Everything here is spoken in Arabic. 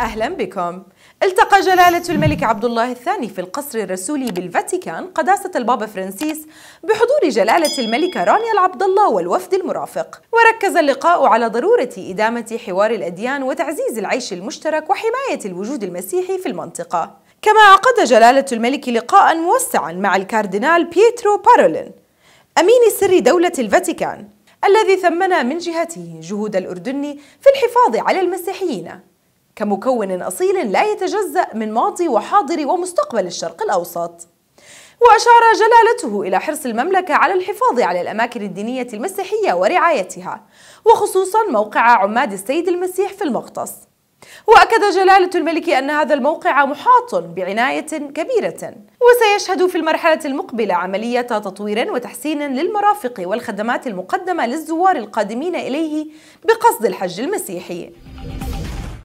أهلا بكم التقى جلالة الملك عبد الله الثاني في القصر الرسولي بالفاتيكان قداسة البابا فرانسيس بحضور جلالة الملكة رانيا العبد الله والوفد المرافق وركز اللقاء على ضرورة إدامة حوار الأديان وتعزيز العيش المشترك وحماية الوجود المسيحي في المنطقة كما عقد جلالة الملك لقاء موسعا مع الكاردينال بيترو بارولين أمين سر دولة الفاتيكان الذي ثمن من جهته جهود الأردن في الحفاظ على المسيحيين كمكون أصيل لا يتجزأ من ماضي وحاضر ومستقبل الشرق الأوسط وأشار جلالته إلى حرص المملكة على الحفاظ على الأماكن الدينية المسيحية ورعايتها وخصوصا موقع عماد السيد المسيح في المغطس وأكد جلالة الملك أن هذا الموقع محاط بعناية كبيرة وسيشهد في المرحلة المقبلة عملية تطوير وتحسين للمرافق والخدمات المقدمة للزوار القادمين إليه بقصد الحج المسيحي